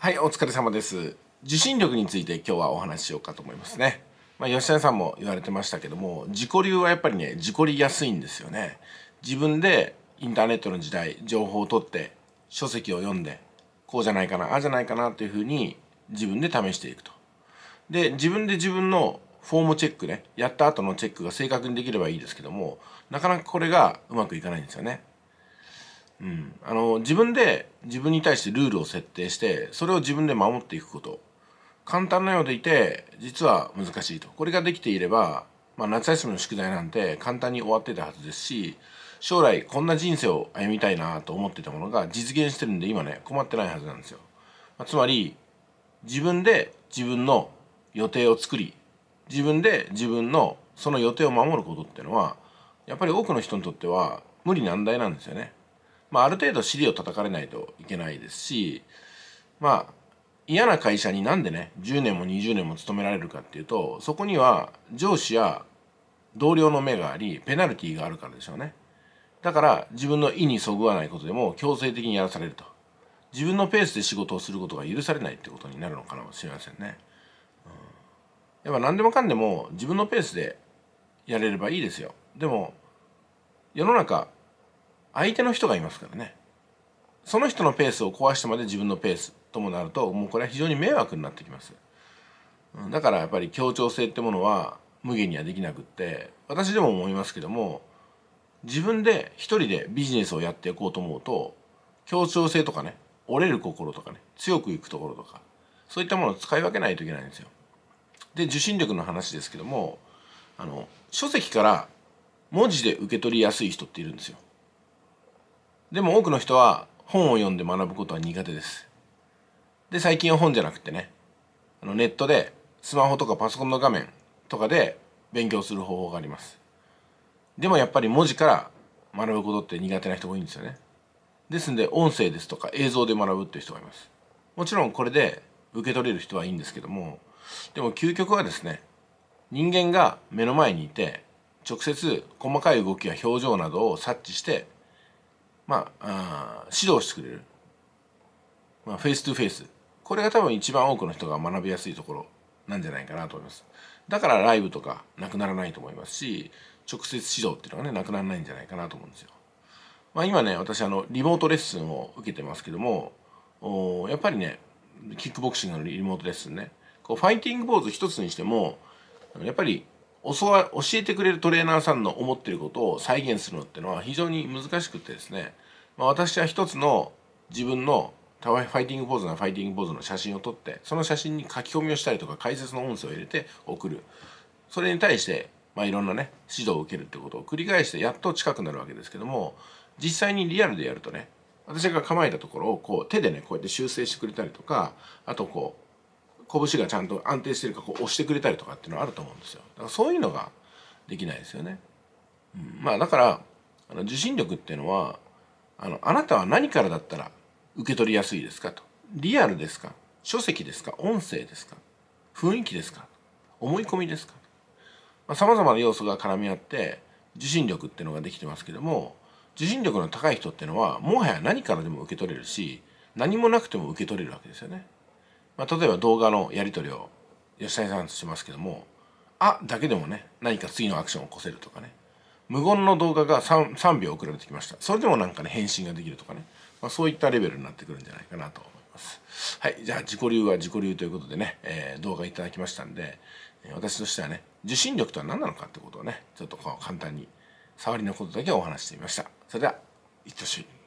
はいお疲れ様です受信力について今日はお話ししようかと思いますねまあ、吉田さんも言われてましたけども自己流はやっぱりね自己りやすいんですよね自分でインターネットの時代情報を取って書籍を読んでこうじゃないかなああじゃないかなというふうに自分で試していくとで自分で自分のフォームチェックねやった後のチェックが正確にできればいいですけどもなかなかこれがうまくいかないんですよねうん、あの自分で自分に対してルールを設定してそれを自分で守っていくこと簡単なようでいて実は難しいとこれができていれば、まあ、夏休みの宿題なんて簡単に終わってたはずですし将来こんな人生を歩みたいなと思ってたものが実現してるんで今ね困ってないはずなんですよ、まあ、つまり自分で自分の予定を作り自分で自分のその予定を守ることっていうのはやっぱり多くの人にとっては無理難題なんですよねまあ、ある程度尻を叩かれないといけないですし、まあ、嫌な会社になんでね、10年も20年も勤められるかっていうと、そこには上司や同僚の目があり、ペナルティーがあるからでしょうね。だから自分の意にそぐわないことでも強制的にやらされると。自分のペースで仕事をすることが許されないってことになるのかもしれませんね。うん、やっぱ何でもかんでも自分のペースでやれればいいですよ。でも世の中相手の人がいますからねその人のペースを壊してまで自分のペースともなるともうこれは非常に迷惑になってきますだからやっぱり協調性ってものは無限にはできなくって私でも思いますけども自分で一人でビジネスをやっていこうと思うと協調性とかね折れる心とかね強くいくところとかそういったものを使い分けないといけないんですよ。で受信力の話ですけどもあの書籍から文字で受け取りやすい人っているんですよ。でも多くの人は本を読んで学ぶことは苦手です。で、最近は本じゃなくてね、あのネットでスマホとかパソコンの画面とかで勉強する方法があります。でもやっぱり文字から学ぶことって苦手な人多いんですよね。ですんで音声ですとか映像で学ぶっていう人がいます。もちろんこれで受け取れる人はいいんですけども、でも究極はですね、人間が目の前にいて直接細かい動きや表情などを察知してまあ、あ指導してくれる、まあ、フェイストゥフェイスこれが多分一番多くの人が学びやすいところなんじゃないかなと思いますだからライブとかなくならないと思いますし直接指導っていうのはねなくならないんじゃないかなと思うんですよ、まあ、今ね私あのリモートレッスンを受けてますけどもやっぱりねキックボクシングのリモートレッスンねこうファイティングポーズ一つにしてもやっぱり教わ教えてくれるトレーナーさんの思ってることを再現するのってのは非常に難しくてですね、まあ、私は一つの自分のファイティングポーズなファイティングポーズの写真を撮ってその写真に書き込みをしたりとか解説の音声を入れて送るそれに対して、まあ、いろんなね指導を受けるってことを繰り返してやっと近くなるわけですけども実際にリアルでやるとね私が構えたところをこう手でねこうやって修正してくれたりとかあとこう拳がちゃんと安定してるかこう押してくれたりとかっていうのはあると思うんですよだからそういうのができないですよね、うん、まあだからあの受信力っていうのはあのあなたは何からだったら受け取りやすいですかとリアルですか書籍ですか音声ですか雰囲気ですか思い込みですかさまざ、あ、まな要素が絡み合って受信力っていうのができてますけども受信力の高い人っていうのはもはや何からでも受け取れるし何もなくても受け取れるわけですよね。まあ、例えば動画のやり取りを吉谷さんとしますけども「あ」だけでもね何か次のアクションを起こせるとかね無言の動画が 3, 3秒送られてきましたそれでもなんかね返信ができるとかね、まあ、そういったレベルになってくるんじゃないかなと思いますはいじゃあ自己流は自己流ということでね、えー、動画いただきましたんで私としてはね受信力とは何なのかってことをねちょっとこう簡単に触りのことだけお話してみましたそれではいってらっしゃい